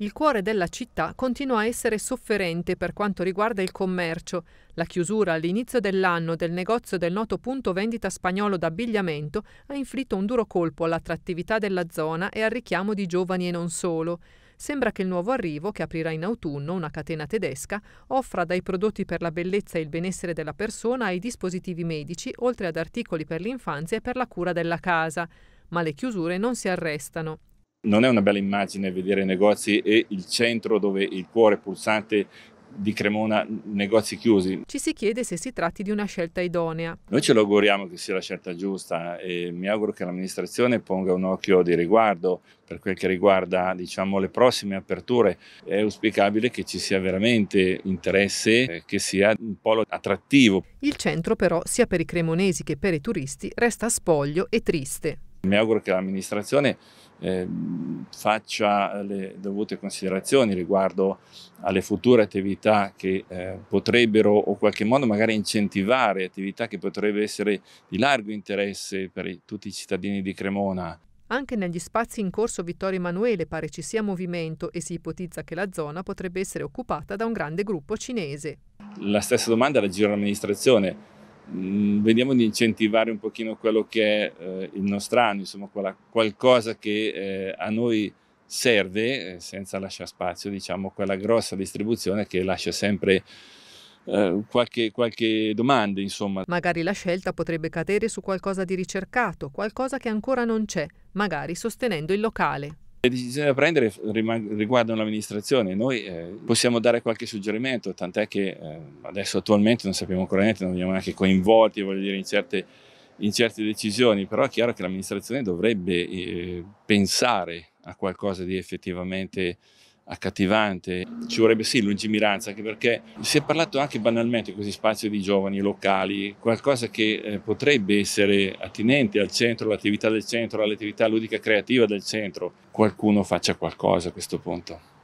il cuore della città continua a essere sofferente per quanto riguarda il commercio. La chiusura all'inizio dell'anno del negozio del noto punto vendita spagnolo d'abbigliamento ha inflitto un duro colpo all'attrattività della zona e al richiamo di giovani e non solo. Sembra che il nuovo arrivo, che aprirà in autunno una catena tedesca, offra dai prodotti per la bellezza e il benessere della persona ai dispositivi medici, oltre ad articoli per l'infanzia e per la cura della casa. Ma le chiusure non si arrestano. Non è una bella immagine vedere i negozi e il centro dove il cuore pulsante di Cremona negozi chiusi. Ci si chiede se si tratti di una scelta idonea. Noi ce lo auguriamo che sia la scelta giusta e mi auguro che l'amministrazione ponga un occhio di riguardo per quel che riguarda diciamo, le prossime aperture. È auspicabile che ci sia veramente interesse, che sia un polo attrattivo. Il centro però, sia per i cremonesi che per i turisti, resta spoglio e triste. Mi auguro che l'amministrazione eh, faccia le dovute considerazioni riguardo alle future attività che eh, potrebbero o in qualche modo magari incentivare attività che potrebbero essere di largo interesse per i, tutti i cittadini di Cremona. Anche negli spazi in corso Vittorio Emanuele pare ci sia movimento e si ipotizza che la zona potrebbe essere occupata da un grande gruppo cinese. La stessa domanda la giro all'amministrazione mh, mm, vediamo di incentivare un pochino quello che è eh, il nostrano, insomma quella, qualcosa che eh, a noi serve, eh, senza lasciare spazio, diciamo, quella grossa distribuzione che lascia sempre eh, Qualche, qualche, domanda, insomma. Magari la scelta potrebbe cadere su qualcosa di ricercato, qualcosa che ancora non c'è, magari sostenendo il locale. Le decisioni da prendere riguardano l'amministrazione, noi eh, possiamo dare qualche suggerimento, tant'è che eh, adesso attualmente non sappiamo ancora niente, non veniamo neanche coinvolti dire, in, certe, in, certe, decisioni, però è chiaro che l'amministrazione dovrebbe eh, pensare a qualcosa di effettivamente accattivante. Ci vorrebbe sì lungimiranza, anche perché si è parlato anche banalmente in questi spazi di giovani locali, qualcosa che eh, potrebbe essere attinente al centro, all'attività del centro, all'attività ludica creativa del centro. Qualcuno faccia qualcosa a questo punto.